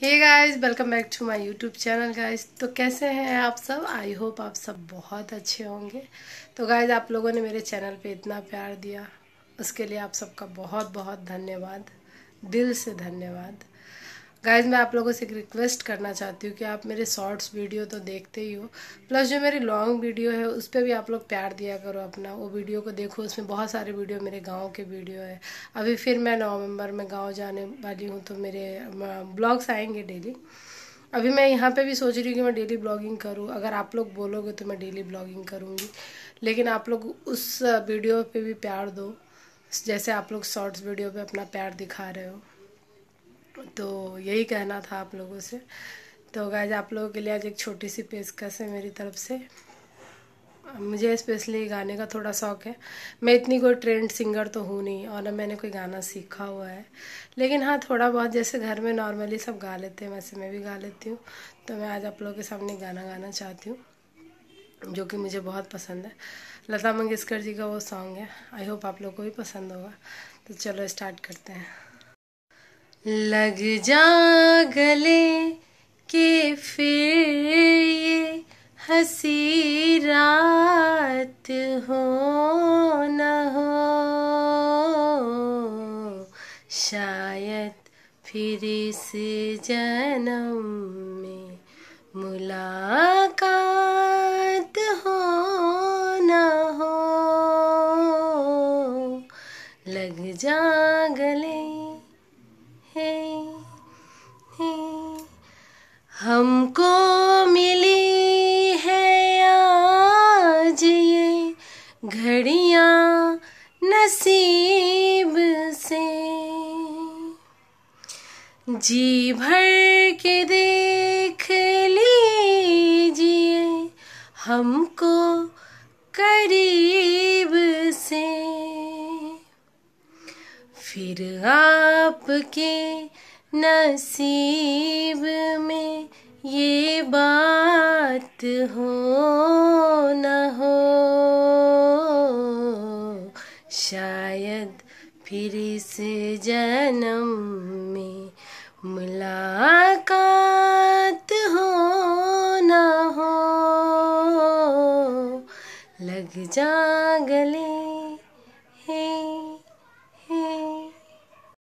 hey guys welcome back to my YouTube channel guys तो कैसे हैं आप सब आई होप आप सब बहुत अच्छे होंगे तो गाइस आप लोगों ने मेरे चैनल पे इतना प्यार दिया उसके लिए आप सबका बहुत बहुत धन्यवाद दिल से धन्यवाद गाइज मैं आप लोगों से एक रिक्वेस्ट करना चाहती हूँ कि आप मेरे शॉर्ट्स वीडियो तो देखते ही हो प्लस जो मेरी लॉन्ग वीडियो है उस पर भी आप लोग प्यार दिया करो अपना वो वीडियो को देखो उसमें बहुत सारे वीडियो मेरे गांव के वीडियो है अभी फिर मैं नवंबर में गांव जाने वाली हूँ तो मेरे ब्लॉग्स आएंगे डेली अभी मैं यहाँ पे भी सोच रही हूँ कि मैं डेली ब्लॉगिंग करूँ अगर आप लोग बोलोगे तो मैं डेली ब्लॉगिंग करूँगी लेकिन आप लोग उस वीडियो पर भी प्यार दो जैसे आप लोग शॉर्ट्स वीडियो पर अपना प्यार दिखा रहे हो तो यही कहना था आप लोगों से तो गाइज आप लोगों के लिए आज एक छोटी सी पेशकश है मेरी तरफ से मुझे स्पेशली गाने का थोड़ा शौक है मैं इतनी कोई ट्रेंड सिंगर तो हूँ नहीं और ना मैंने कोई गाना सीखा हुआ है लेकिन हाँ थोड़ा बहुत जैसे घर में नॉर्मली सब गा लेते हैं वैसे मैं भी गा लेती हूँ तो मैं आज आप लोगों के सामने गाना गाना चाहती हूँ जो कि मुझे बहुत पसंद है लता मंगेशकर जी का वो सॉन्ग है आई होप आप लोग को भी पसंद होगा तो चलो स्टार्ट करते हैं लग जा गले के फिर ये हसी रात हो न हो शायद फिर इस जन्म में मुलाकात हो न हो लग जा गले हमको मिली है आज ये घड़ियां नसीब से जी भर के देख लीजिए हमको करीब से फिर आपके नसीब में ये बात हो न हो शायद फिर इस जन्म में मुलाकात हो न हो लग जा गले है